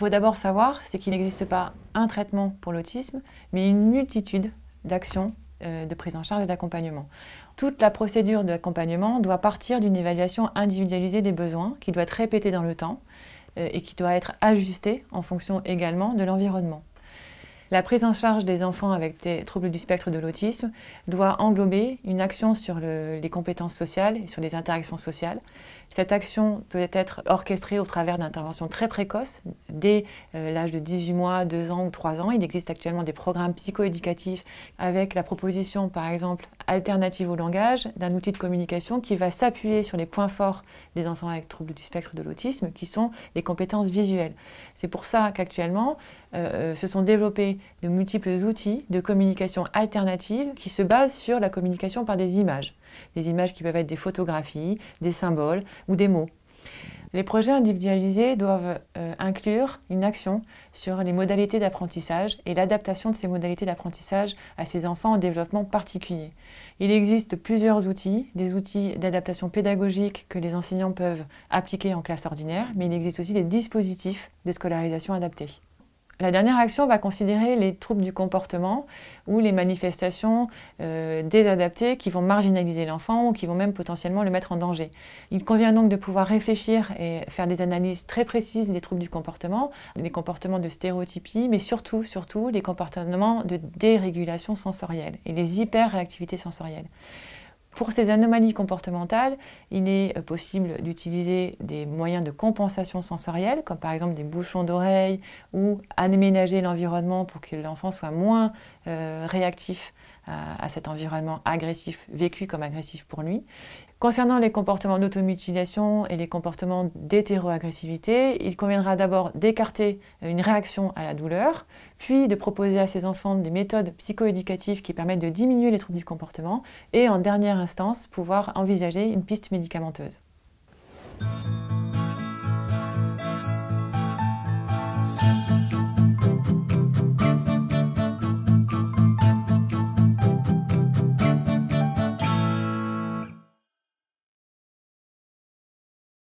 qu'il faut d'abord savoir, c'est qu'il n'existe pas un traitement pour l'autisme, mais une multitude d'actions euh, de prise en charge et d'accompagnement. Toute la procédure d'accompagnement doit partir d'une évaluation individualisée des besoins qui doit être répétée dans le temps euh, et qui doit être ajustée en fonction également de l'environnement. La prise en charge des enfants avec des troubles du spectre de l'autisme doit englober une action sur les compétences sociales et sur les interactions sociales. Cette action peut être orchestrée au travers d'interventions très précoces, dès euh, l'âge de 18 mois, 2 ans ou 3 ans. Il existe actuellement des programmes psychoéducatifs avec la proposition, par exemple, alternative au langage, d'un outil de communication qui va s'appuyer sur les points forts des enfants avec troubles du spectre de l'autisme, qui sont les compétences visuelles. C'est pour ça qu'actuellement, euh, euh, se sont développés de multiples outils de communication alternative qui se basent sur la communication par des images. Des images qui peuvent être des photographies, des symboles ou des mots. Les projets individualisés doivent euh, inclure une action sur les modalités d'apprentissage et l'adaptation de ces modalités d'apprentissage à ces enfants en développement particulier. Il existe plusieurs outils, des outils d'adaptation pédagogique que les enseignants peuvent appliquer en classe ordinaire, mais il existe aussi des dispositifs de scolarisation adaptés. La dernière action va considérer les troubles du comportement ou les manifestations euh, désadaptées qui vont marginaliser l'enfant ou qui vont même potentiellement le mettre en danger. Il convient donc de pouvoir réfléchir et faire des analyses très précises des troubles du comportement, des comportements de stéréotypie, mais surtout, surtout, les comportements de dérégulation sensorielle et les hyperréactivités sensorielles. Pour ces anomalies comportementales, il est euh, possible d'utiliser des moyens de compensation sensorielle, comme par exemple des bouchons d'oreilles ou aménager l'environnement pour que l'enfant soit moins euh, réactif à, cet environnement agressif, vécu comme agressif pour lui. Concernant les comportements d'automutilation et les comportements d'hétéroagressivité, il conviendra d'abord d'écarter euh, une réaction à la douleur, puis de proposer à ses enfants des méthodes psychoéducatives qui permettent de diminuer les troubles du comportement et en dernière instance pouvoir envisager une piste médicamenteuse.